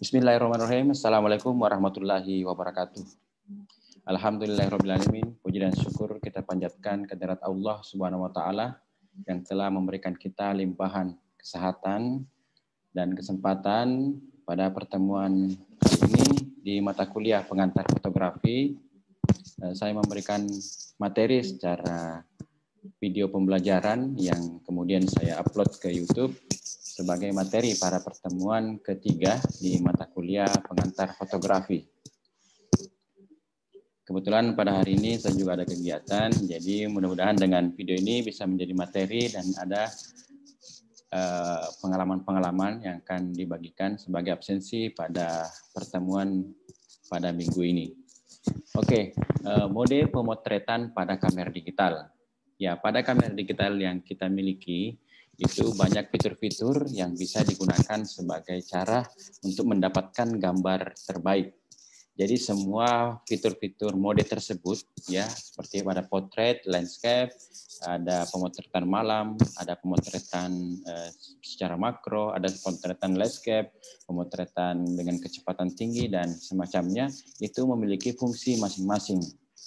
Bismillahirrahmanirrahim. Assalamualaikum warahmatullahi wabarakatuh. Alhamdulillahirrahmanirrahim. Puji dan syukur kita panjatkan ke darat Allah subhanahu wa ta'ala yang telah memberikan kita limpahan kesehatan dan kesempatan pada pertemuan ini di mata kuliah pengantar fotografi. Eh, saya memberikan materi secara video pembelajaran yang kemudian saya upload ke YouTube sebagai materi para pertemuan ketiga di mata kuliah pengantar fotografi. Kebetulan pada hari ini saya juga ada kegiatan, jadi mudah-mudahan dengan video ini bisa menjadi materi dan ada eh, pengalaman-pengalaman yang akan dibagikan sebagai absensi pada pertemuan pada minggu ini. Oke, eh, mode pemotretan pada kamera digital. Ya, pada kamera digital yang kita miliki, itu banyak fitur-fitur yang bisa digunakan sebagai cara untuk mendapatkan gambar terbaik. Jadi semua fitur-fitur mode tersebut ya seperti pada potret, landscape, ada pemotretan malam, ada pemotretan eh, secara makro, ada pemotretan landscape, pemotretan dengan kecepatan tinggi dan semacamnya itu memiliki fungsi masing-masing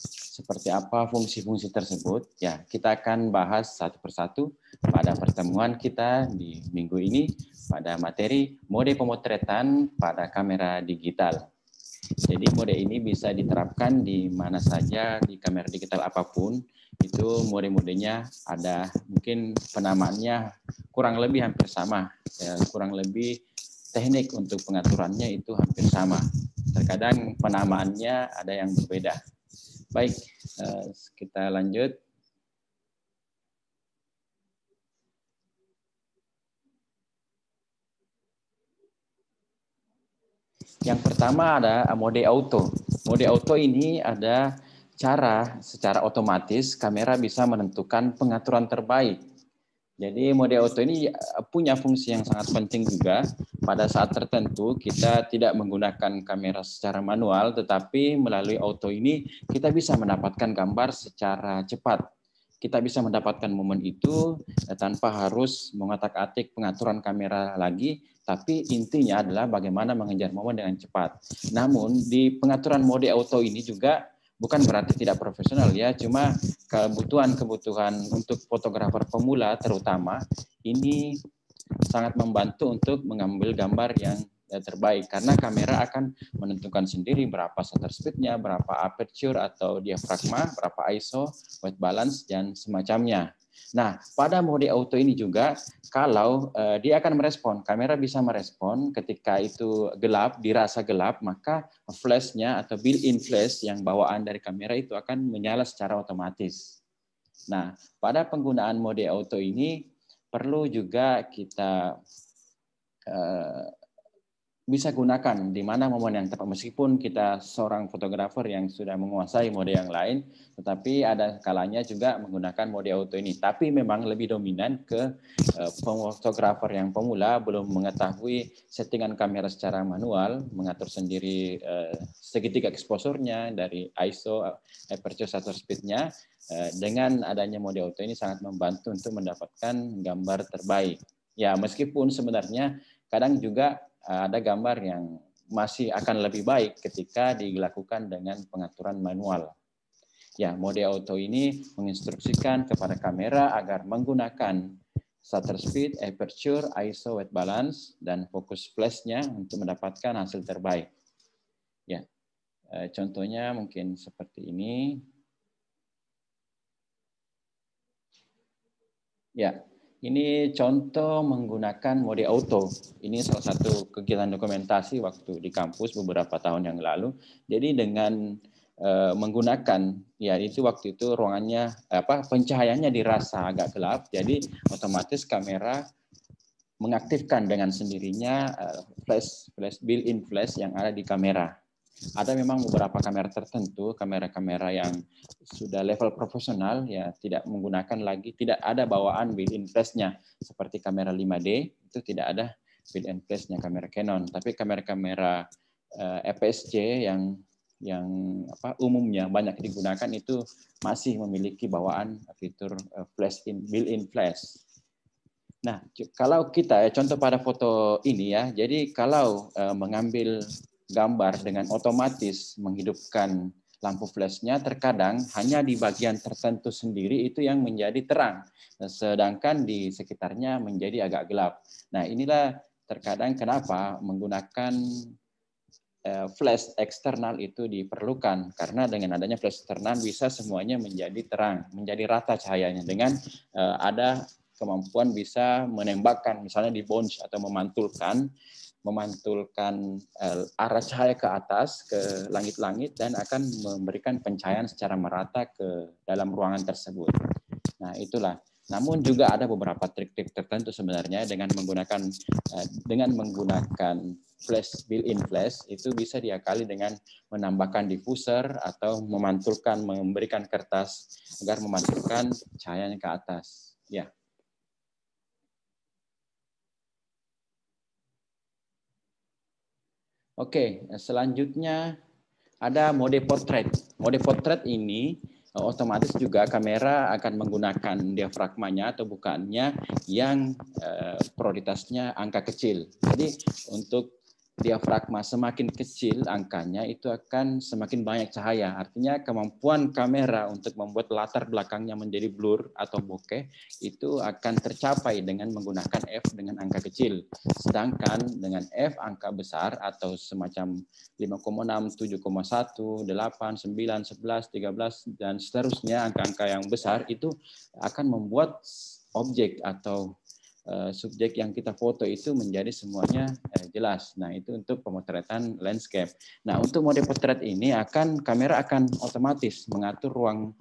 seperti apa fungsi-fungsi tersebut? Ya, kita akan bahas satu persatu pada pertemuan kita di minggu ini pada materi mode pemotretan pada kamera digital. Jadi mode ini bisa diterapkan di mana saja di kamera digital apapun. Itu mode-modenya ada mungkin penamaannya kurang lebih hampir sama, ya, kurang lebih teknik untuk pengaturannya itu hampir sama. Terkadang penamaannya ada yang berbeda. Baik, eh, kita lanjut. Yang pertama ada mode auto. Mode auto ini ada cara secara otomatis kamera bisa menentukan pengaturan terbaik jadi mode auto ini eh, punya fungsi yang sangat penting juga. Pada saat tertentu kita tidak menggunakan kamera secara manual, tetapi melalui auto ini kita bisa mendapatkan gambar secara cepat. Kita bisa mendapatkan momen itu eh, tanpa harus mengotak-atik pengaturan kamera lagi, tapi intinya adalah bagaimana mengejar momen dengan cepat. Namun di pengaturan mode auto ini juga bukan berarti tidak profesional ya, cuma kebutuhan-kebutuhan untuk fotografer pemula terutama ini sangat membantu untuk mengambil gambar yang terbaik karena kamera akan menentukan sendiri berapa shutter speednya, berapa aperture atau diafragma, berapa ISO, white balance dan semacamnya. Nah, pada mode auto ini juga kalau uh, dia akan merespon, kamera bisa merespon ketika itu gelap, dirasa gelap, maka flashnya atau built-in flash yang bawaan dari kamera itu akan menyala secara otomatis. Nah, pada penggunaan mode auto ini perlu juga kita uh, bisa gunakan di mana momen yang tepat meskipun kita seorang fotografer yang sudah menguasai mode yang lain tetapi ada kalanya juga menggunakan mode auto ini tapi memang lebih dominan ke eh, fotografer yang pemula belum mengetahui settingan kamera secara manual mengatur sendiri eh, segitiga eksposurnya dari ISO aperture eh, shutter speednya nya dengan adanya mode auto ini sangat membantu untuk mendapatkan gambar terbaik ya meskipun sebenarnya kadang juga Eh, ada gambar yang masih akan lebih baik ketika dilakukan dengan pengaturan manual. Ya, mode auto ini menginstruksikan kepada kamera agar menggunakan shutter speed, aperture, ISO, white balance, dan fokus flashnya untuk mendapatkan hasil terbaik. Ya, eh, contohnya mungkin seperti ini. Ya, ini contoh menggunakan mode auto. Ini salah satu kegiatan dokumentasi waktu di kampus beberapa tahun yang lalu. Jadi dengan e, menggunakan ya itu waktu itu ruangannya apa pencahayaannya dirasa agak gelap. Jadi otomatis kamera mengaktifkan dengan sendirinya eh, flash flash built-in flash yang ada di kamera ada memang beberapa kamera tertentu, kamera-kamera yang sudah level profesional ya tidak menggunakan lagi, tidak ada bawaan built-in flash-nya seperti kamera 5D itu tidak ada built-in flash-nya kamera Canon, tapi kamera-kamera eh, e c yang yang apa umumnya banyak digunakan itu masih memiliki bawaan fitur eh, flash in built-in flash. Nah, kalau kita ya contoh pada foto ini ya, jadi kalau eh, mengambil gambar dengan otomatis menghidupkan lampu flashnya terkadang hanya di bagian tertentu sendiri itu yang menjadi terang, sedangkan di sekitarnya menjadi agak gelap. Nah inilah terkadang kenapa menggunakan eh, flash eksternal itu diperlukan karena dengan adanya flash eksternal bisa semuanya menjadi terang, menjadi rata cahayanya dengan eh, ada kemampuan bisa menembakkan misalnya di bounce atau memantulkan memantulkan eh, arah cahaya ke atas ke langit-langit dan akan memberikan pencahayaan secara merata ke dalam ruangan tersebut. Nah, itulah. Namun juga ada beberapa trik-trik tertentu sebenarnya dengan menggunakan eh, dengan menggunakan flash built-in flash itu bisa diakali dengan menambahkan diffuser atau memantulkan memberikan kertas agar memantulkan cahayanya ke atas. Ya. Oke, selanjutnya ada mode portrait. Mode portrait ini eh, otomatis juga kamera akan menggunakan diafragmanya atau bukannya yang eh, prioritasnya angka kecil. Jadi untuk diafragma semakin kecil angkanya itu akan semakin banyak cahaya. Artinya kemampuan kamera untuk membuat latar belakangnya menjadi blur atau bokeh itu akan tercapai dengan menggunakan f dengan angka kecil. Sedangkan dengan f angka besar atau semacam 5,6, 7,1, 8, 9, 11, 13 dan seterusnya angka-angka yang besar itu akan membuat objek atau Eh, subjek yang kita foto itu menjadi semuanya eh, jelas. Nah, itu untuk pemotretan landscape. Nah, untuk mode potret ini akan kamera akan otomatis mengatur ruang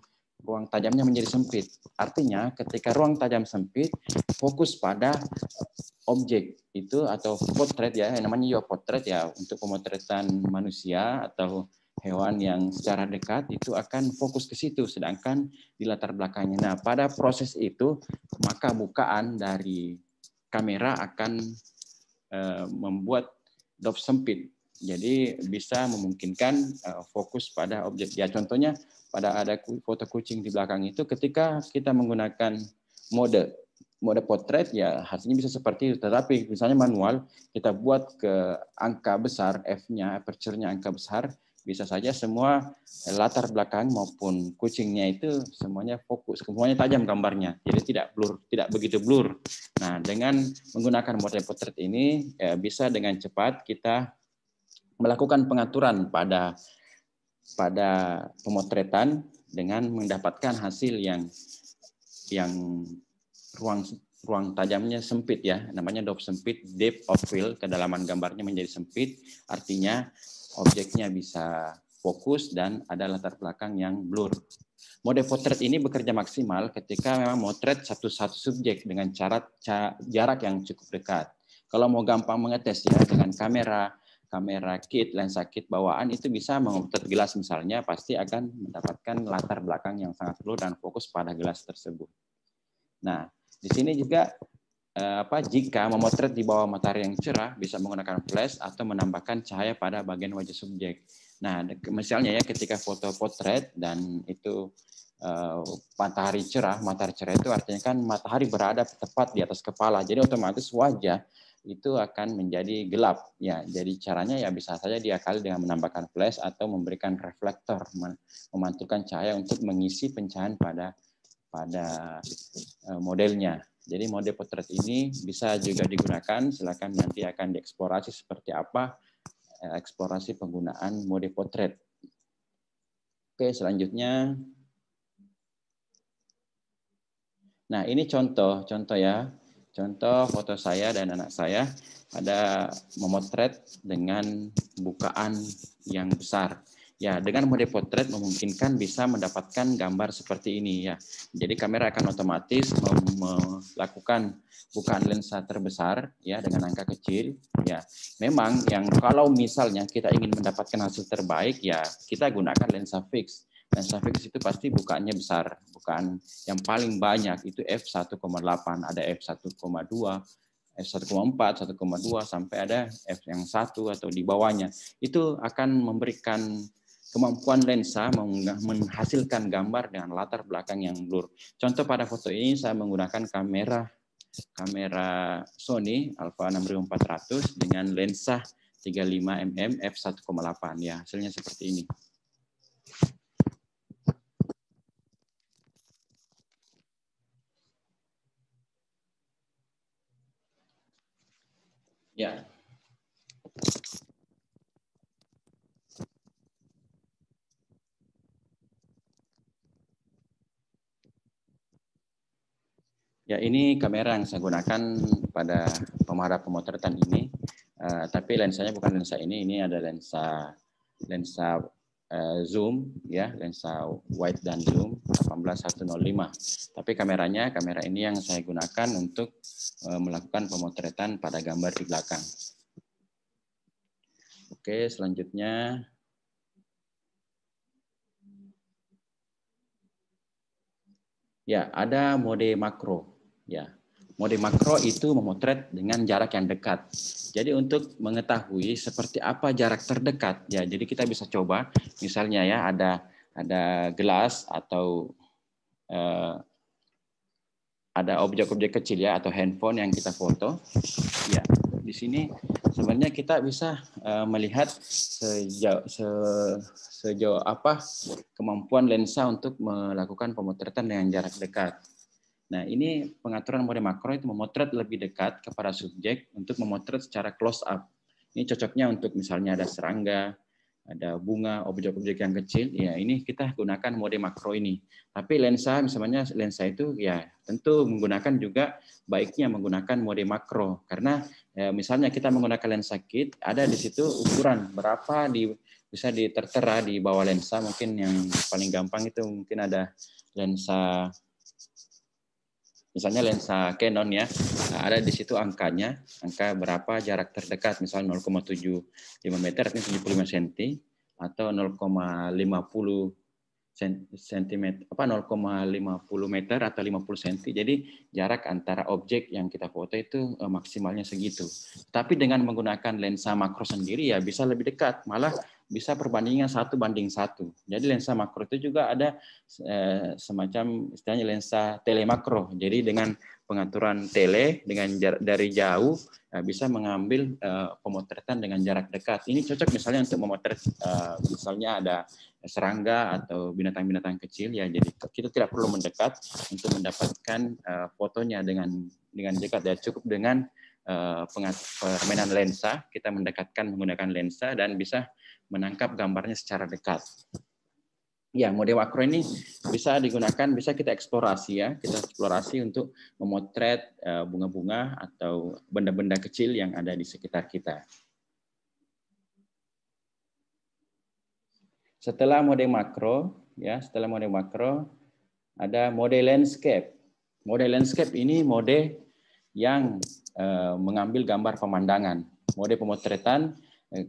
ruang tajamnya menjadi sempit. Artinya, ketika ruang tajam sempit, fokus pada objek itu atau potret ya, yang namanya juga potret ya untuk pemotretan manusia atau hewan yang secara dekat itu akan fokus ke situ, sedangkan di latar belakangnya. Nah, pada proses itu maka bukaan dari kamera akan eh, membuat dop sempit, jadi bisa memungkinkan eh, fokus pada objek. Ya, contohnya pada ada foto kucing di belakang itu, ketika kita menggunakan mode mode potret ya hasilnya bisa seperti itu. Tetapi misalnya manual kita buat ke angka besar f-nya aperture-nya angka besar, bisa saja semua latar belakang maupun kucingnya itu semuanya fokus, semuanya tajam gambarnya, jadi tidak blur, tidak begitu blur. Nah, dengan menggunakan model potret ini ya, bisa dengan cepat kita melakukan pengaturan pada pada pemotretan dengan mendapatkan hasil yang yang ruang ruang tajamnya sempit ya, namanya depth sempit, depth of field, kedalaman gambarnya menjadi sempit, artinya objeknya bisa fokus dan ada latar belakang yang blur. Mode potret ini bekerja maksimal ketika memang motret satu-satu subjek dengan cara jarak yang cukup dekat. Kalau mau gampang mengetes ya dengan kamera, kamera kit, lensa kit bawaan itu bisa memotret gelas misalnya pasti akan mendapatkan latar belakang yang sangat blur dan fokus pada gelas tersebut. Nah, di sini juga Eh, apa jika memotret di bawah matahari yang cerah bisa menggunakan flash atau menambahkan cahaya pada bagian wajah subjek. Nah, misalnya ya ketika foto potret dan itu uh, matahari cerah, matahari cerah itu artinya kan matahari berada tepat di atas kepala. Jadi otomatis wajah itu akan menjadi gelap ya jadi caranya ya bisa saja diakali dengan menambahkan flash atau memberikan reflektor memantulkan cahaya untuk mengisi pencahayaan pada pada eh, modelnya jadi mode potret ini bisa juga digunakan, silakan nanti akan dieksplorasi seperti apa eh, eksplorasi penggunaan mode potret. Oke, selanjutnya. Nah, ini contoh, contoh ya. Contoh foto saya dan anak saya ada memotret dengan bukaan yang besar Ya, dengan mode potret memungkinkan bisa mendapatkan gambar seperti ini ya. Jadi kamera akan otomatis melakukan bukaan lensa terbesar ya dengan angka kecil ya. Memang yang kalau misalnya kita ingin mendapatkan hasil terbaik ya kita gunakan lensa fix. Lensa fix itu pasti bukaannya besar, bukan yang paling banyak itu f1,8, ada f1,2, F1,4, 1,2 sampai ada F yang satu atau di bawahnya. Itu akan memberikan kemampuan lensa menghasilkan gambar dengan latar belakang yang blur. Contoh pada foto ini saya menggunakan kamera kamera Sony Alpha 6400 dengan lensa 35 mm f1,8 ya hasilnya seperti ini. Ya. Ya, ini kamera yang saya gunakan pada pemarah pemotretan ini. Uh, tapi lensanya bukan lensa ini, ini ada lensa lensa uh, zoom ya, lensa wide dan zoom 18105. Tapi kameranya kamera ini yang saya gunakan untuk uh, melakukan pemotretan pada gambar di belakang. Oke, selanjutnya Ya, ada mode makro. Ya, mode makro itu memotret dengan jarak yang dekat. Jadi untuk mengetahui seperti apa jarak terdekat, ya, jadi kita bisa coba, misalnya ya ada ada gelas atau eh, ada objek-objek kecil ya atau handphone yang kita foto. Ya, di sini sebenarnya kita bisa eh, melihat sejauh se, sejauh apa kemampuan lensa untuk melakukan pemotretan dengan jarak dekat. Nah, ini pengaturan mode makro itu memotret lebih dekat kepada subjek untuk memotret secara close up. Ini cocoknya untuk misalnya ada serangga, ada bunga, objek-objek yang kecil. Ya, ini kita gunakan mode makro ini. Tapi lensa misalnya lensa itu ya tentu menggunakan juga baiknya menggunakan mode makro karena ya, misalnya kita menggunakan lensa kit ada di situ ukuran berapa di bisa ditertera di bawah lensa mungkin yang paling gampang itu mungkin ada lensa misalnya lensa Canon ya nah, ada di situ angkanya angka berapa jarak terdekat misalnya 0,75 meter artinya 75 cm atau 0,50 cm apa 0,50 meter atau 50 cm jadi jarak antara objek yang kita foto itu eh, maksimalnya segitu tapi dengan menggunakan lensa makro sendiri ya bisa lebih dekat malah bisa perbandingan satu banding satu. Jadi lensa makro itu juga ada eh, semacam istilahnya lensa telemakro. Jadi dengan pengaturan tele dengan dari jauh eh, bisa mengambil eh, pemotretan dengan jarak dekat. Ini cocok misalnya untuk memotret misalnya ada serangga atau binatang-binatang kecil ya. Jadi kita tidak perlu mendekat untuk mendapatkan fotonya dengan dengan dekat ya cukup dengan permainan lensa kita mendekatkan menggunakan lensa dan bisa menangkap gambarnya secara dekat. Ya, mode makro ini bisa digunakan, bisa kita eksplorasi ya, kita eksplorasi untuk memotret eh, bunga-bunga atau benda-benda kecil yang ada di sekitar kita. Setelah mode makro, ya, setelah mode makro ada mode landscape. Mode landscape ini mode yang eh, mengambil gambar pemandangan. mode pemotretan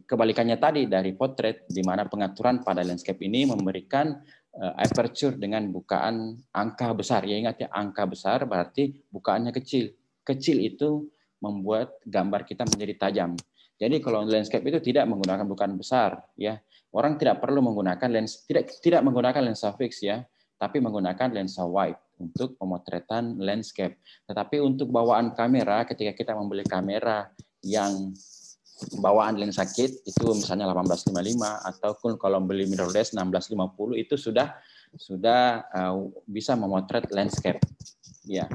kebalikannya tadi dari potret di mana pengaturan pada landscape ini memberikan eh, aperture dengan bukaan angka besar. Ya ingat ya angka besar berarti bukaannya kecil. Kecil itu membuat gambar kita menjadi tajam. Jadi kalau landscape itu tidak menggunakan bukaan besar ya. Orang tidak perlu menggunakan lens tidak tidak menggunakan lensa fix ya, tapi menggunakan lensa wide untuk pemotretan landscape. Tetapi untuk bawaan kamera ketika kita membeli kamera yang bawaan link sakit itu misalnya 1855 ataupun kalau beli mirrorless 1650 itu sudah sudah uh, bisa memotret landscape. Ya.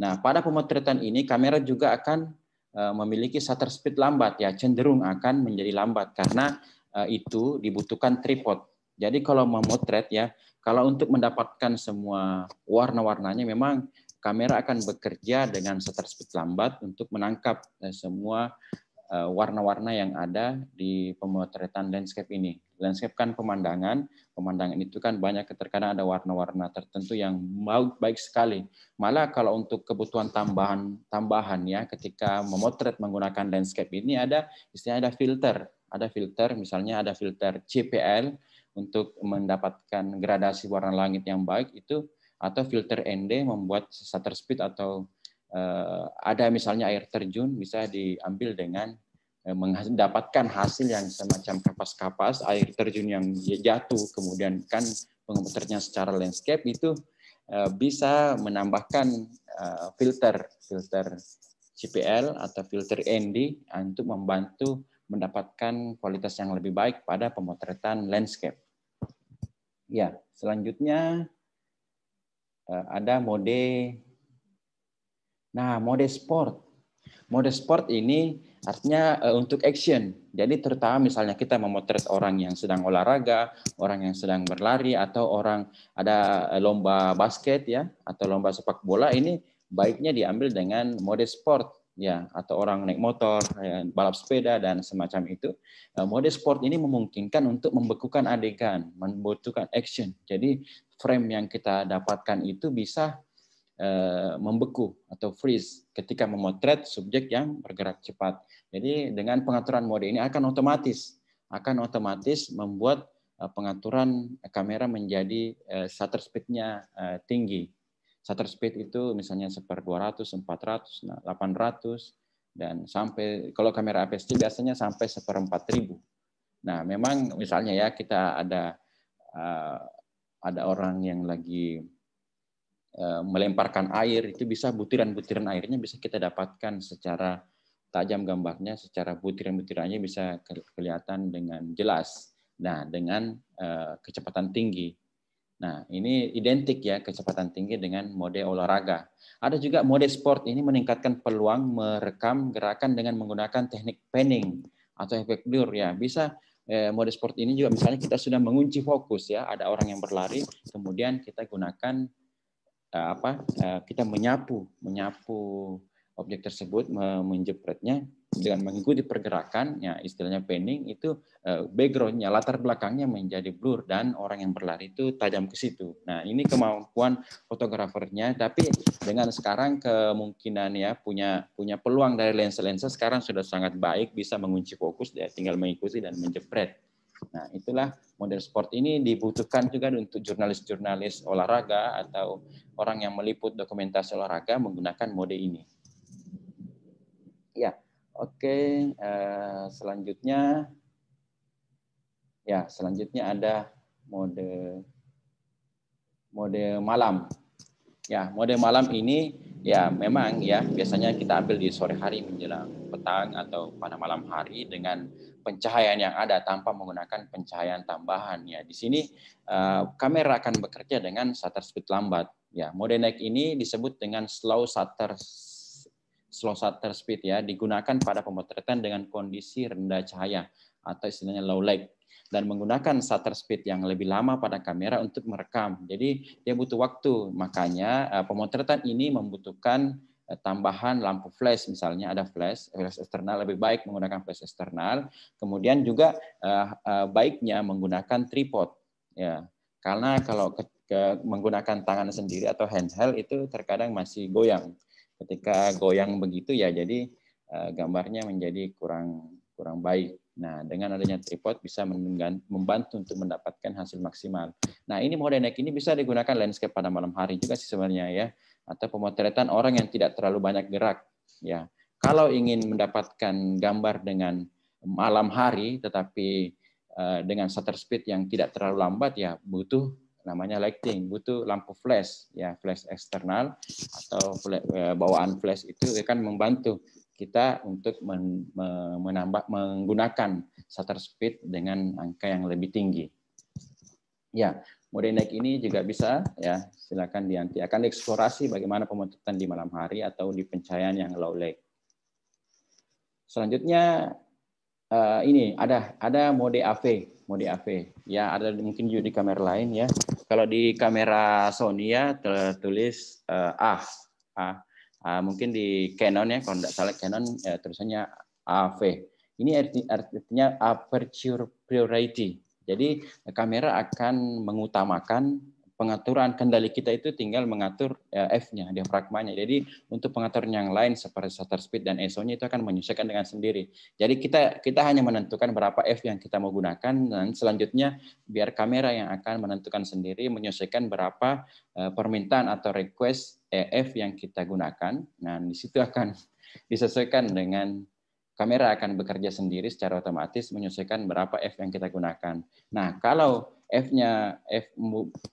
Nah, pada pemotretan ini kamera juga akan uh, memiliki shutter speed lambat ya, cenderung akan menjadi lambat karena uh, itu dibutuhkan tripod. Jadi kalau memotret ya, kalau untuk mendapatkan semua warna-warnanya memang kamera akan bekerja dengan shutter speed lambat untuk menangkap semua Eh, warna-warna yang ada di pemotretan landscape ini. Landscape kan pemandangan, pemandangan itu kan banyak terkadang ada warna-warna tertentu yang baik sekali. Malah kalau untuk kebutuhan tambahan tambahan ya ketika memotret menggunakan landscape ini ada istilahnya ada filter, ada filter misalnya ada filter CPL untuk mendapatkan gradasi warna langit yang baik itu atau filter ND membuat shutter speed atau Eh, ada misalnya air terjun bisa diambil dengan eh, mendapatkan hasil yang semacam kapas-kapas air terjun yang ya jatuh kemudian kan pengemeternya secara landscape itu eh, bisa menambahkan filter filter CPL atau filter ND untuk membantu mendapatkan kualitas yang lebih baik pada pemotretan landscape. Ya, selanjutnya ada mode Nah, mode sport. Mode sport ini artinya uh, untuk action. Jadi terutama misalnya kita memotret orang yang sedang olahraga, orang yang sedang berlari atau orang ada eh, lomba basket ya atau lomba sepak bola ini baiknya diambil dengan mode sport ya atau orang naik motor, ya, balap sepeda dan semacam itu. Uh, mode sport ini memungkinkan untuk membekukan adegan, membutuhkan action. Jadi frame yang kita dapatkan itu bisa Eh, membeku atau freeze ketika memotret subjek yang bergerak cepat. Jadi dengan pengaturan mode ini akan otomatis akan otomatis membuat eh, pengaturan kamera menjadi eh, shutter speed-nya tinggi. Shutter speed itu misalnya seper 200, 400, 800 dan sampai kalau kamera APS-C biasanya sampai seperempat 4.000. Nah, memang misalnya ya kita ada ada orang yang lagi Eh, melemparkan air itu bisa butiran-butiran airnya bisa kita dapatkan secara tajam gambarnya secara butiran-butirannya bisa kelihatan dengan jelas. Nah, dengan eh, kecepatan tinggi. Nah, ini identik ya kecepatan tinggi dengan mode olahraga. Ada juga mode sport ini meningkatkan peluang merekam gerakan dengan menggunakan teknik panning atau efek blur ya. Bisa eh, mode sport ini juga misalnya kita sudah mengunci fokus ya, ada orang yang berlari, kemudian kita gunakan Eh, apa eh, kita menyapu menyapu objek tersebut menjepretnya dengan mengikuti pergerakan ya istilahnya panning itu eh, backgroundnya latar belakangnya menjadi blur dan orang yang berlari itu tajam ke situ nah ini kemampuan fotografernya tapi dengan sekarang kemungkinan ya punya punya peluang dari lensa-lensa sekarang sudah sangat baik bisa mengunci fokus ya tinggal mengikuti dan menjepret Nah, itulah model sport ini dibutuhkan juga untuk jurnalis-jurnalis olahraga atau orang yang meliput dokumentasi olahraga menggunakan mode ini. Ya, oke. Okay. Eh, selanjutnya, ya selanjutnya ada mode mode malam. Ya, mode malam ini ya memang ya biasanya kita ambil di sore hari menjelang petang atau pada malam hari dengan pencahayaan yang ada tanpa menggunakan pencahayaan tambahan. Ya, di sini eh, kamera akan bekerja dengan shutter speed lambat. Ya, mode night ini disebut dengan slow shutter slow shutter speed ya digunakan pada pemotretan dengan kondisi rendah cahaya atau istilahnya low light dan menggunakan shutter speed yang lebih lama pada kamera untuk merekam. Jadi dia butuh waktu. Makanya eh, pemotretan ini membutuhkan Eh, tambahan lampu flash misalnya ada flash flash eksternal lebih baik menggunakan flash eksternal kemudian juga uh, uh, baiknya menggunakan tripod ya karena kalau ke, ke, menggunakan tangan sendiri atau handheld itu terkadang masih goyang ketika goyang begitu ya jadi uh, gambarnya menjadi kurang kurang baik nah dengan adanya tripod bisa membantu untuk mendapatkan hasil maksimal nah ini modenek ini bisa digunakan landscape pada malam hari juga sih sebenarnya ya atau pemotretan orang yang tidak terlalu banyak gerak ya kalau ingin mendapatkan gambar dengan malam hari tetapi eh, dengan shutter speed yang tidak terlalu lambat ya butuh namanya lighting butuh lampu flash ya flash eksternal atau eh, bawaan flash itu akan membantu kita untuk menambah menggunakan shutter speed dengan angka yang lebih tinggi. Ya, Mode naik ini juga bisa ya silakan dianti akan eksplorasi bagaimana pemotretan di malam hari atau di pencahayaan yang low light. Selanjutnya eh, ini ada ada mode AV, mode AV. Ya ada mungkin juga di kamera lain ya. Kalau di kamera Sony ya tertulis eh, A, A. mungkin di Canon ya kalau tidak salah Canon ya, tulisannya AV. Ini artinya aperture priority jadi kamera akan mengutamakan pengaturan kendali kita itu tinggal mengatur eh, F-nya, diafragmanya. Jadi untuk pengaturan yang lain seperti shutter speed dan ISO-nya itu akan menyesuaikan dengan sendiri. Jadi kita kita hanya menentukan berapa F yang kita mau gunakan dan selanjutnya biar kamera yang akan menentukan sendiri menyesuaikan berapa eh, permintaan atau request eh, F yang kita gunakan. Nah, di situ akan disesuaikan dengan kamera akan bekerja sendiri secara otomatis menyesuaikan berapa f yang kita gunakan. Nah, kalau f-nya f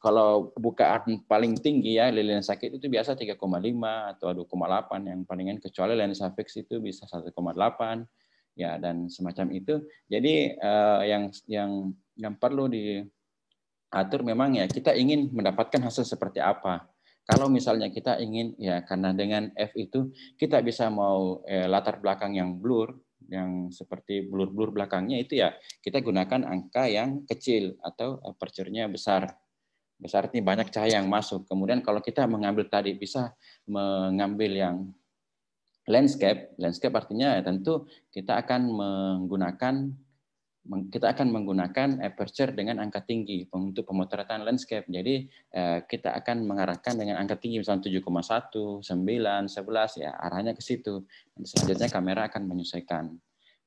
kalau bukaan paling tinggi ya lilin sakit itu biasa 3,5 atau 2,8 yang palingan kecuali lensa fix itu bisa 1,8 ya dan semacam itu. Jadi eh, yang yang yang perlu diatur memang ya kita ingin mendapatkan hasil seperti apa kalau misalnya kita ingin ya karena dengan F itu kita bisa mau eh, latar belakang yang blur yang seperti blur-blur belakangnya itu ya kita gunakan angka yang kecil atau aperture-nya besar. Besar ini banyak cahaya yang masuk. Kemudian kalau kita mengambil tadi bisa mengambil yang landscape. Landscape artinya ya tentu kita akan menggunakan kita akan menggunakan aperture dengan angka tinggi untuk pemotretan landscape. Jadi eh, kita akan mengarahkan dengan angka tinggi misalnya 7,1, 9, 11 ya arahnya ke situ. Dan selanjutnya kamera akan menyesuaikan.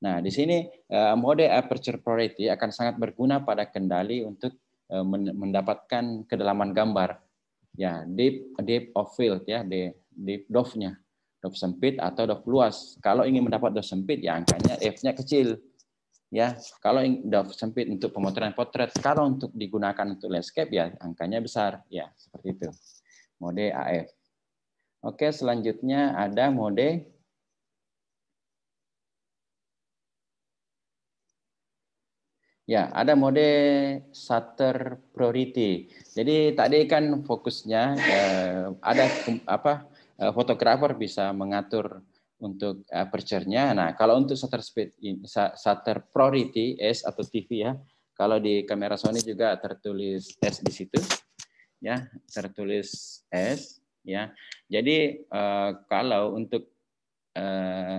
Nah, di sini eh, mode aperture priority akan sangat berguna pada kendali untuk eh, mendapatkan kedalaman gambar. Ya, deep deep of field ya, deep dove-nya. Dove sempit atau dove luas. Kalau ingin mendapat dove sempit ya angkanya f-nya kecil ya kalau sudah sempit untuk pemotretan potret kalau untuk digunakan untuk landscape ya angkanya besar ya seperti itu mode AF oke selanjutnya ada mode Ya, ada mode shutter priority. Jadi tadi kan fokusnya eh, ada apa eh, fotografer bisa mengatur untuk aperture eh, percernya. Nah, kalau untuk shutter speed shutter priority S atau TV ya. Kalau di kamera Sony juga tertulis S di situ. Ya, tertulis S ya. Jadi eh, kalau untuk uh,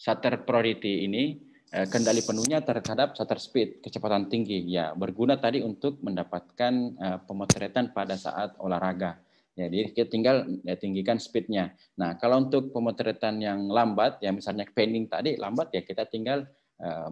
shutter priority ini kendali penuhnya terhadap shutter speed kecepatan tinggi ya berguna tadi untuk mendapatkan pemotretan pada saat olahraga Ya, jadi kita tinggal ya, tinggikan speednya. Nah, kalau untuk pemotretan yang lambat, ya misalnya pending tadi lambat ya kita tinggal uh,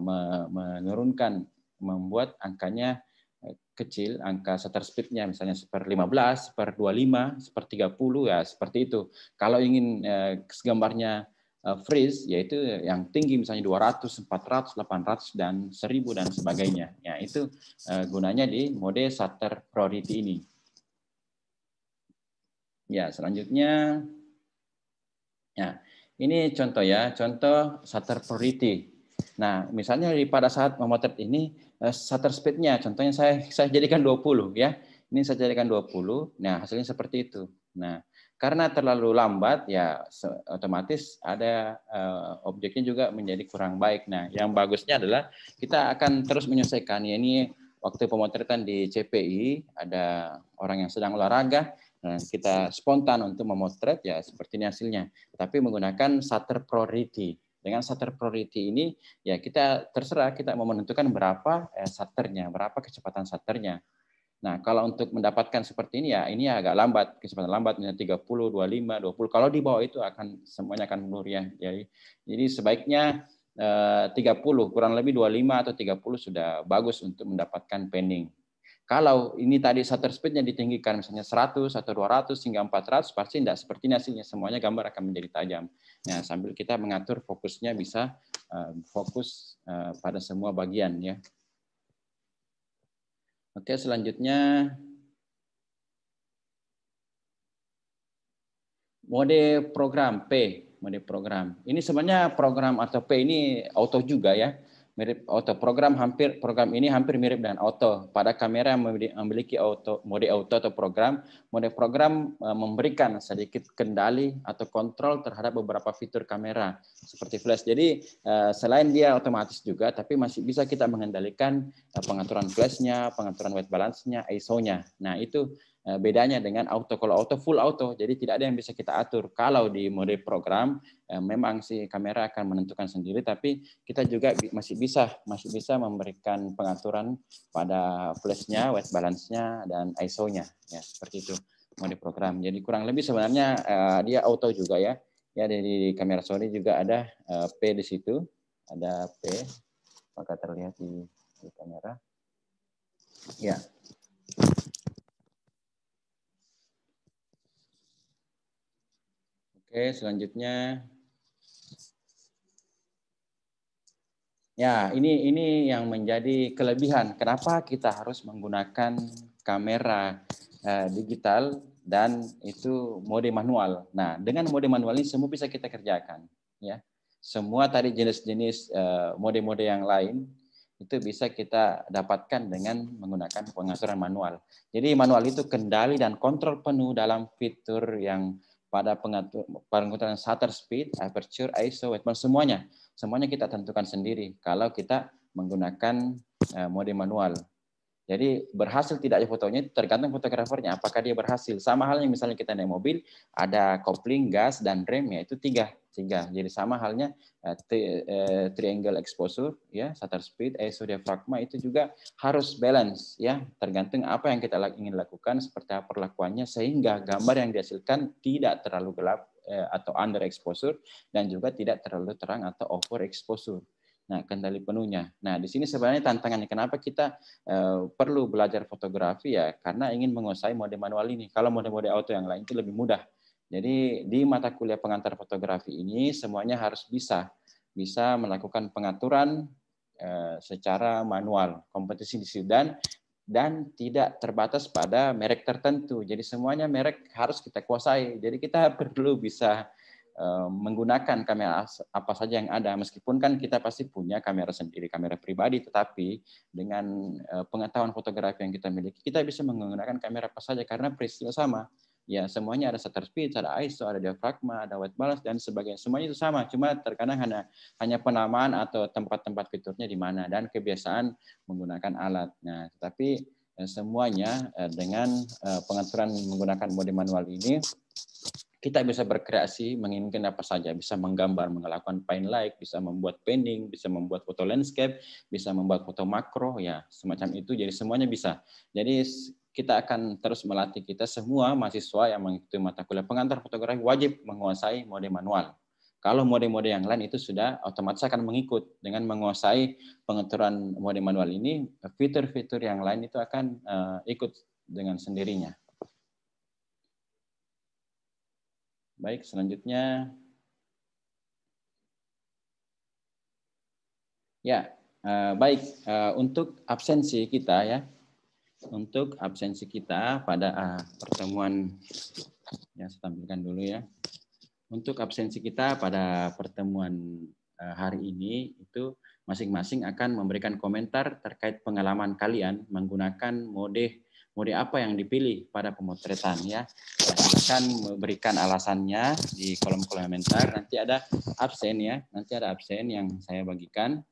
menurunkan, membuat angkanya eh, kecil, angka shutter speednya misalnya seper 15, seper 25, seper 30 ya seperti itu. Kalau ingin uh, eh, gambarnya uh, freeze yaitu yang tinggi misalnya 200, 400, 800 dan 1000 dan sebagainya. Ya itu uh, gunanya di mode shutter priority ini. Ya, selanjutnya ya, ini contoh ya, contoh shutter priority. Nah, misalnya pada saat memotret ini eh, shutter speed-nya contohnya saya saya jadikan 20 ya. Ini saya jadikan 20. Nah, hasilnya seperti itu. Nah, karena terlalu lambat ya otomatis ada uh, objeknya juga menjadi kurang baik. Nah, yang bagusnya adalah kita akan terus menyelesaikan. Ya, ini waktu pemotretan di CPI ada orang yang sedang olahraga, Eh, kita spontan untuk memotret ya seperti ini hasilnya tapi menggunakan shutter priority dengan shutter priority ini ya kita terserah kita mau menentukan berapa eh, shutternya berapa kecepatan shutternya nah kalau untuk mendapatkan seperti ini ya ini agak lambat kecepatan lambat misalnya 30 25 20 kalau di bawah itu akan semuanya akan blur ya. ya jadi jadi sebaiknya 30 eh, kurang lebih 25 atau 30 sudah bagus untuk mendapatkan pending. Kalau ini tadi shutter speednya ditinggikan misalnya 100 atau 200 hingga 400 pasti tidak seperti ini hasilnya semuanya gambar akan menjadi tajam. Nah, sambil kita mengatur fokusnya bisa eh, fokus eh, pada semua bagian ya. Oke, selanjutnya mode program P, mode program. Ini sebenarnya program atau P ini auto juga ya mirip auto. Program hampir program ini hampir mirip dengan auto. Pada kamera yang memiliki auto mode auto atau program, mode program eh, memberikan sedikit kendali atau kontrol terhadap beberapa fitur kamera seperti flash. Jadi eh, selain dia otomatis juga, tapi masih bisa kita mengendalikan eh, pengaturan flashnya, pengaturan white balance-nya, ISO-nya. Nah itu Eh, bedanya dengan auto kalau auto full auto jadi tidak ada yang bisa kita atur kalau di mode program eh, memang si kamera akan menentukan sendiri tapi kita juga masih bisa masih bisa memberikan pengaturan pada flashnya white balance-nya dan ISO-nya ya seperti itu mode program jadi kurang lebih sebenarnya eh, dia auto juga ya ya dari kamera Sony juga ada P di situ ada P maka terlihat di, di kamera ya Oke, selanjutnya Ya, ini ini yang menjadi kelebihan. Kenapa kita harus menggunakan kamera eh, digital dan itu mode manual. Nah, dengan mode manual ini semua bisa kita kerjakan, ya. Semua tadi jenis-jenis eh, mode-mode yang lain itu bisa kita dapatkan dengan menggunakan pengaturan manual. Jadi manual itu kendali dan kontrol penuh dalam fitur yang pada pengatur pengaturan shutter speed, aperture, ISO, wetman semuanya. Semuanya kita tentukan sendiri kalau kita menggunakan eh, mode manual. Jadi berhasil tidaknya fotonya tergantung fotografernya apakah dia berhasil. Sama halnya misalnya kita naik mobil ada kopling, gas dan rem yaitu tiga sehingga jadi sama halnya uh, triangle exposure ya shutter speed ISO eh, diafragma itu juga harus balance ya tergantung apa yang kita ingin lakukan seperti apa perlakuannya sehingga gambar yang dihasilkan tidak terlalu gelap uh, atau under exposure dan juga tidak terlalu terang atau over exposure Nah, kendali penuhnya. Nah, di sini sebenarnya tantangannya kenapa kita uh, perlu belajar fotografi ya karena ingin menguasai mode manual ini. Kalau mode-mode auto yang lain itu lebih mudah jadi di mata kuliah pengantar fotografi ini semuanya harus bisa bisa melakukan pengaturan eh, secara manual kompetisi di situ dan dan tidak terbatas pada merek tertentu. Jadi semuanya merek harus kita kuasai. Jadi kita perlu bisa eh, menggunakan kamera apa saja yang ada meskipun kan kita pasti punya kamera sendiri kamera pribadi tetapi dengan eh, pengetahuan fotografi yang kita miliki kita bisa menggunakan kamera apa saja karena peristiwa sama ya semuanya ada shutter speed, ada ISO, ada diafragma, ada white balance dan sebagainya. Semuanya itu sama, cuma terkadang hanya hanya penamaan atau tempat-tempat fiturnya di mana dan kebiasaan menggunakan alat. Nah, tetapi eh, semuanya eh, dengan eh, pengaturan menggunakan mode manual ini kita bisa berkreasi menginginkan apa saja, bisa menggambar, melakukan paint like, bisa membuat painting, bisa membuat foto landscape, bisa membuat foto makro, ya semacam itu. Jadi semuanya bisa. Jadi kita akan terus melatih kita semua mahasiswa yang mengikuti mata kuliah pengantar fotografi wajib menguasai mode manual. Kalau mode-mode yang lain itu sudah otomatis akan mengikut dengan menguasai pengaturan mode manual ini, fitur-fitur yang lain itu akan uh, ikut dengan sendirinya. Baik, selanjutnya ya uh, baik uh, untuk absensi kita ya untuk absensi kita pada uh, pertemuan ya saya tampilkan dulu ya. Untuk absensi kita pada pertemuan uh, hari ini itu masing-masing akan memberikan komentar terkait pengalaman kalian menggunakan mode mode apa yang dipilih pada pemotretan ya. Nah, akan memberikan alasannya di kolom komentar. Nanti ada absen ya, nanti ada absen yang saya bagikan.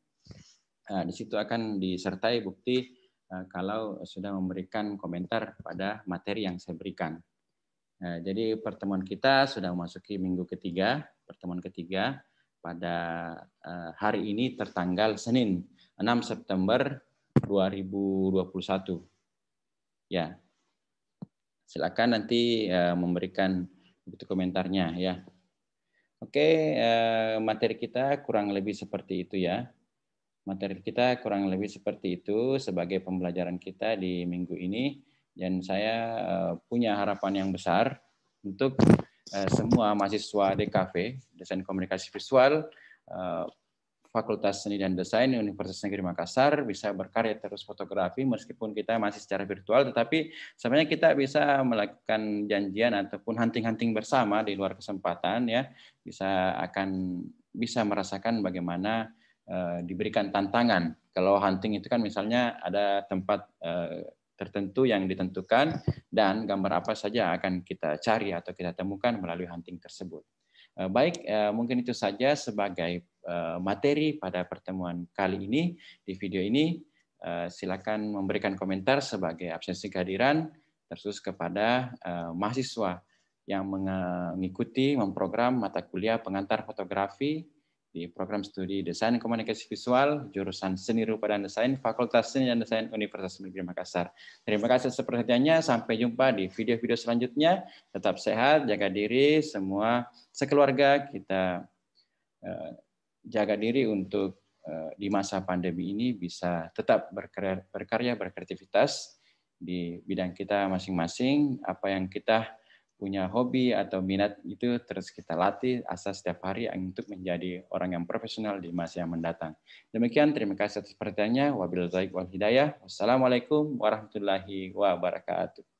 Nah, di situ akan disertai bukti Eh, kalau sudah memberikan komentar pada materi yang saya berikan. Eh, jadi pertemuan kita sudah memasuki minggu ketiga, pertemuan ketiga pada eh, hari ini tertanggal Senin 6 September 2021. Ya. Silakan nanti memberikan itu komentarnya ya. Oke, materi kita kurang lebih seperti itu ya. Materi kita kurang lebih seperti itu sebagai pembelajaran kita di minggu ini dan saya eh, punya harapan yang besar untuk eh, semua mahasiswa DKV, Desain Komunikasi Visual, eh, Fakultas Seni dan Desain Universitas Negeri Makassar bisa berkarya terus fotografi meskipun kita masih secara virtual tetapi sebenarnya kita bisa melakukan janjian ataupun hunting-hunting bersama di luar kesempatan ya bisa akan bisa merasakan bagaimana Eh, diberikan tantangan. Kalau hunting itu kan misalnya ada tempat eh, tertentu yang ditentukan dan gambar apa saja akan kita cari atau kita temukan melalui hunting tersebut. Eh, baik, mungkin itu saja sebagai materi pada pertemuan kali ini di video ini. Silakan memberikan komentar sebagai absensi kehadiran terus kepada mahasiswa yang mengikuti memprogram mata kuliah pengantar fotografi di program studi Desain Komunikasi Visual, jurusan Seni Rupa dan Desain, Fakultas Seni dan Desain Universitas Negeri Makassar. Terima kasih atas perhatiannya, sampai jumpa di video-video selanjutnya. Tetap sehat, jaga diri, semua sekeluarga kita eh, jaga diri untuk eh, di masa pandemi ini bisa tetap berkarya, berkarya berkreativitas di bidang kita masing-masing, apa yang kita punya hobi atau minat itu terus kita latih asas setiap hari untuk menjadi orang yang profesional di masa yang mendatang. Demikian terima kasih atas pertanyaannya. Wabillahi taufiq wal hidayah. Wassalamualaikum warahmatullahi wabarakatuh.